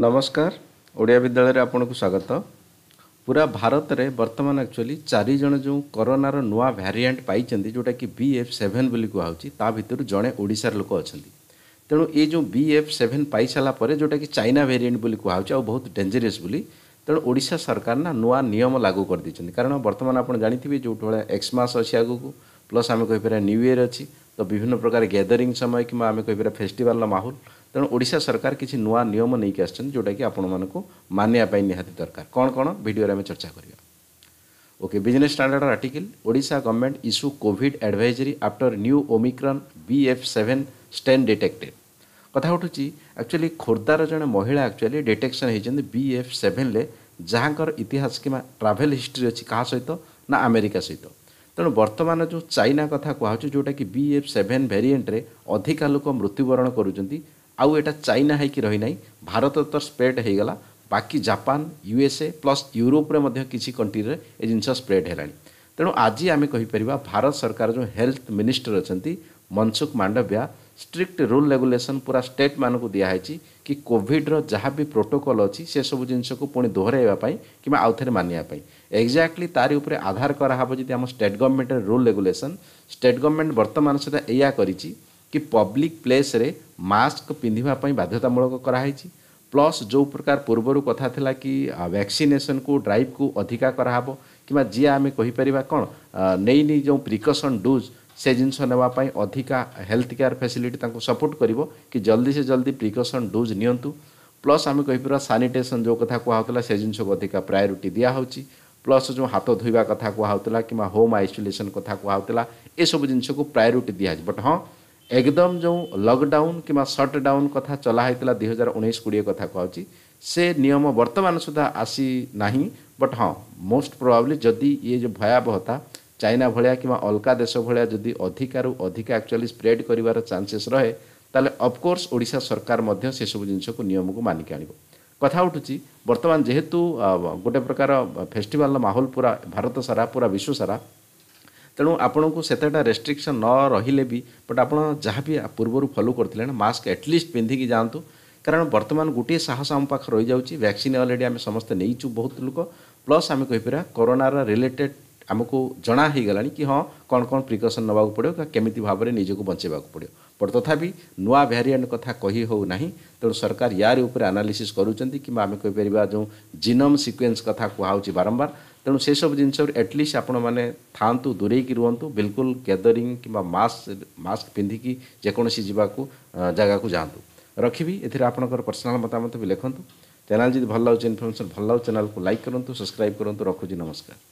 ନମସ୍କାର ଓଡ଼ିଆ ବିଦ୍ୟାଳୟରେ ଆପଣଙ୍କୁ ସ୍ୱାଗତ ପୁରା ଭାରତରେ ବର୍ତ୍ତମାନ ଆକ୍ଚୁଆଲି ଚାରିଜଣ ଯେଉଁ କରୋନାର ନୂଆ ଭ୍ୟାରିଆଣ୍ଟ ପାଇଛନ୍ତି ଯେଉଁଟାକି ବି ଏଫ୍ ସେଭେନ୍ ବୋଲି କୁହାହେଉଛି ତା ଭିତରୁ ଜଣେ ଓଡ଼ିଶାର ଲୋକ ଅଛନ୍ତି ତେଣୁ ଏଇ ଯେଉଁ ବି ଏଫ୍ ସେଭେନ୍ ପାଇସାରିଲା ପରେ ଯେଉଁଟାକି ଚାଇନା ଭେରିଏଣ୍ଟ ବୋଲି କୁହାହେଉଛି ଆଉ ବହୁତ ଡେଞ୍ଜରିୟସ୍ ବୋଲି ତେଣୁ ଓଡ଼ିଶା ସରକାର ନା ନୂଆ ନିୟମ ଲାଗୁ କରିଦେଇଛନ୍ତି କାରଣ ବର୍ତ୍ତମାନ ଆପଣ ଜାଣିଥିବେ ଯେଉଁଭଳିଆ ଏକ୍ସମାସ୍ ଅଛି ଆଗକୁ ପ୍ଲସ୍ ଆମେ କହିପାରିବା ନ୍ୟୁ ଇୟର୍ ଅଛି ତ ବିଭିନ୍ନ ପ୍ରକାର ଗ୍ୟାଦରିଂ ସମୟ କିମ୍ବା ଆମେ କହିପାରିବା ଫେଷ୍ଟିଭାଲ୍ର ମାହୋଲ ତେଣୁ ଓଡ଼ିଶା ସରକାର କିଛି ନୂଆ ନିୟମ ନେଇକି ଆସିଛନ୍ତି ଯେଉଁଟାକି ଆପଣମାନଙ୍କୁ ମାନିବା ପାଇଁ ନିହାତି ଦରକାର କ'ଣ କ'ଣ ଭିଡ଼ିଓରେ ଆମେ ଚର୍ଚ୍ଚା କରିବା ଓକେ ବିଜନେସ୍ ଷ୍ଟାଣ୍ଡାର୍ଡର article Odisha government issue COVID advisory after new Omicron B F seven strain detected କଥା ଉଠୁଛି ଆକ୍ଚୁଆଲି ଖୋର୍ଦ୍ଧାର ଜଣେ ମହିଳା ଆକ୍ଚୁଆଲି ଡିଟେକ୍ସନ୍ ହେଇଛନ୍ତି ବି ଏଫ୍ ସେଭେନ୍ରେ ଯାହାଙ୍କର ଇତିହାସ କିମ୍ବା ଟ୍ରାଭେଲ୍ ହିଷ୍ଟ୍ରି ଅଛି କାହା ସହିତ ନା ଆମେରିକା ସହିତ ତେଣୁ ବର୍ତ୍ତମାନ ଯେଉଁ ଚାଇନା କଥା କୁହାହେଉଛି ଯେଉଁଟାକି ବି ଏଫ୍ ସେଭେନ୍ ଭେରିଏଣ୍ଟରେ ଅଧିକା ଲୋକ ମୃତ୍ୟୁବରଣ କରୁଛନ୍ତି ଆଉ ଏଇଟା ଚାଇନା ହେଇକି ରହିନାହିଁ ଭାରତ ତ ସ୍ପ୍ରେଡ୍ ହେଇଗଲା ବାକି ଜାପାନ ୟୁଏସ୍ଏ ପ୍ଲସ୍ ୟୁରୋପରେ ମଧ୍ୟ କିଛି କଣ୍ଟ୍ରିରେ ଏ ଜିନିଷ ସ୍ପ୍ରେଡ୍ ହେଲାଣି ତେଣୁ ଆଜି ଆମେ କହିପାରିବା ଭାରତ ସରକାର ଯେଉଁ ହେଲ୍ଥ ମିନିଷ୍ଟର ଅଛନ୍ତି Mansukh Mandaviya strict rule regulation ପୁରା ଷ୍ଟେଟ୍ମାନଙ୍କୁ ଦିଆହେଇଛି କି କୋଭିଡ଼ର ଯାହା ବି ପ୍ରୋଟୋକଲ୍ ଅଛି ସେସବୁ ଜିନିଷକୁ ପୁଣି ଦୋହରାଇବା ପାଇଁ କିମ୍ବା ଆଉଥରେ ମାନିବା ପାଇଁ ଏକ୍ଜାକ୍ଟଲି ତାରି ଉପରେ ଆଧାର କରାହେବ ଯଦି ଆମ ଷ୍ଟେଟ୍ ଗଭର୍ଣ୍ଣମେଣ୍ଟର ରୁଲ୍ ରେଗୁଲେସନ୍ ଷ୍ଟେଟ୍ ଗଭର୍ଣ୍ଣମେଣ୍ଟ ବର୍ତ୍ତମାନ ସୁଦ୍ଧା ଏଇଆ କରିଛି कि पब्लिक प्लेस रे मास्क पिंधापी बाध्यतामूलक कराई प्लस जो प्रकार पूर्वर कथा था कि वैक्सीनेशन को ड्राइव को अधिका कराब कि जी आम कहीपर कौन नहीं जो प्रिकसन डोज से जिनस नापी अधिका हेल्थ केयर फैसिलिटी सपोर्ट कर कि जल्दी से जल्दी प्रिकसन डोज नि प्लस आम कहीपर सानिटेसन जो कथ कहला से जिनस अधिका प्रायोरीट दिहि प्लस जो हाथ धोवा कथ कहला कि होम आइसोलेसन कथ कहला यह सब जिनस को प्रायोरीट दिया बट हाँ একদম ଯେଉଁ ଲକଡାଉନ୍ କିମ୍ବା ସଟ୍ଡାଉନ୍ କଥା ଚଲା ହେଇଥିଲା ଦୁଇ ହଜାର ଉଣେଇଶ କୋଡ଼ିଏ କଥା କହୁଛି ସେ ନିୟମ ବର୍ତ୍ତମାନ ସୁଦ୍ଧା ଆସିନାହିଁ ବଟ୍ ହଁ ମୋଷ୍ଟ ପ୍ରୋବାବ୍ଲି ଯଦି ଇଏ ଯେଉଁ ଭୟାବହତା ଚାଇନା ଭଳିଆ କିମ୍ବା ଅଲଗା ଦେଶ ଭଳିଆ ଯଦି ଅଧିକାରୁ ଅଧିକା ଆକ୍ଚୁଆଲି ସ୍ପ୍ରେଡ୍ କରିବାର ଚାନ୍ସେସ୍ ରହେ ତାହେଲେ ଅଫକୋର୍ସ ଓଡ଼ିଶା ସରକାର ମଧ୍ୟ ସେସବୁ ଜିନିଷକୁ ନିୟମକୁ ମାନିକି ଆଣିବ କଥା ଉଠୁଛି ବର୍ତ୍ତମାନ ଯେହେତୁ ଗୋଟେ ପ୍ରକାର ଫେଷ୍ଟିଭାଲ୍ର ମାହୋଲ ପୁରା ଭାରତ ସାରା ପୁରା ବିଶ୍ୱ ସାରା ତେଣୁ ଆପଣଙ୍କୁ ସେତେଟା ରେଷ୍ଟ୍ରିକ୍ସନ୍ ନ ରହିଲେ ବି ବଟ୍ ଆପଣ ଯାହା ବି ପୂର୍ବରୁ ଫଲୋ କରିଥିଲେ ନା ମାସ୍କ ଆଟଲିଷ୍ଟ ପିନ୍ଧିକି ଯାଆନ୍ତୁ କାରଣ ବର୍ତ୍ତମାନ ଗୋଟିଏ ସାହସ ଆମ ପାଖରେ ରହିଯାଉଛି ଭ୍ୟାକ୍ସିନ୍ ଅଲରେଡ଼ି ଆମେ ସମସ୍ତେ ନେଇଛୁ ବହୁତ ଲୋକ ପ୍ଲସ୍ ଆମେ କହିପାରିବା କରୋନାର ରିଲେଟେଡ଼୍ ଆମକୁ ଜଣା ହେଇଗଲାଣି କି ହଁ କ'ଣ କ'ଣ ପ୍ରିକସନ୍ ନେବାକୁ ପଡ଼ିବ ବା କେମିତି ଭାବରେ ନିଜକୁ ବଞ୍ଚାଇବାକୁ ପଡ଼ିବ ବଟ୍ ତଥାପି ନୂଆ ଭ୍ୟାରିଆଣ୍ଟ କଥା କହି ହେଉ ନାହିଁ ତେଣୁ ସରକାର ୟାରି ଉପରେ ଆନାଲିସିସ୍ କରୁଛନ୍ତି କିମ୍ବା ଆମେ କହିପାରିବା ଯେଉଁ ଜିନୋମ୍ ସିକ୍ୱେନ୍ସ କଥା କୁହାହେଉଛି ବାରମ୍ବାର तेणु से सब जिन एटलिस्ट आप मैंने था दूरेकि रुंतु बिलकुल गैदरी कि मस्क पिंधिकी जेकोसी जावाक जगह को जातु रखी एपर पर्सनाल मतामत भी लिखुद चैनल जी भल लगे इनफर्मेशन भल लगे चैनल को लाइक करूँ सब्सक्राइब करूँ रखुजी नमस्कार